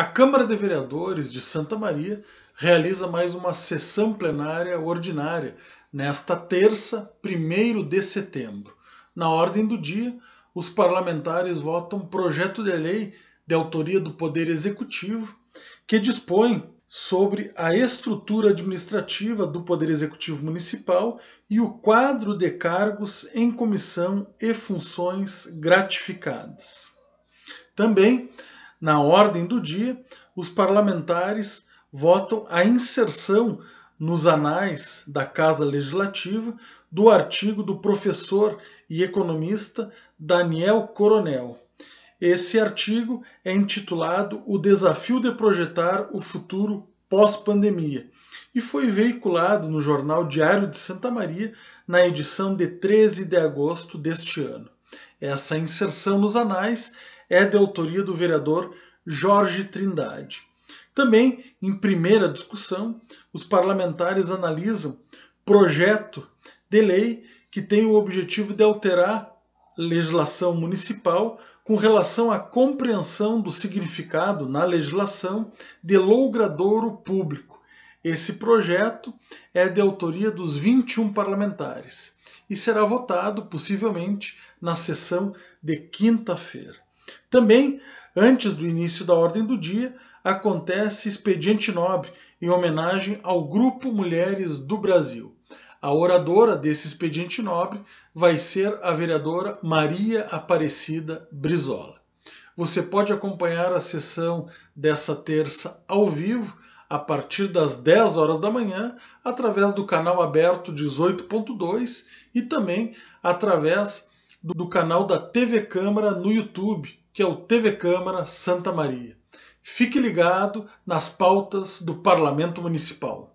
A Câmara de Vereadores de Santa Maria realiza mais uma sessão plenária ordinária nesta terça, 1 de setembro. Na ordem do dia, os parlamentares votam projeto de lei de autoria do Poder Executivo que dispõe sobre a estrutura administrativa do Poder Executivo Municipal e o quadro de cargos em comissão e funções gratificadas. Também na ordem do dia, os parlamentares votam a inserção nos anais da Casa Legislativa do artigo do professor e economista Daniel Coronel. Esse artigo é intitulado O Desafio de Projetar o Futuro Pós-Pandemia e foi veiculado no jornal Diário de Santa Maria na edição de 13 de agosto deste ano. Essa inserção nos anais é de autoria do vereador Jorge Trindade. Também, em primeira discussão, os parlamentares analisam projeto de lei que tem o objetivo de alterar legislação municipal com relação à compreensão do significado na legislação de logradouro público. Esse projeto é de autoria dos 21 parlamentares e será votado possivelmente na sessão de quinta-feira. Também, antes do início da ordem do dia, acontece expediente nobre em homenagem ao Grupo Mulheres do Brasil. A oradora desse expediente nobre vai ser a vereadora Maria Aparecida Brizola. Você pode acompanhar a sessão dessa terça ao vivo, a partir das 10 horas da manhã, através do canal aberto 18.2 e também através do canal da TV Câmara no YouTube que é o TV Câmara Santa Maria. Fique ligado nas pautas do Parlamento Municipal.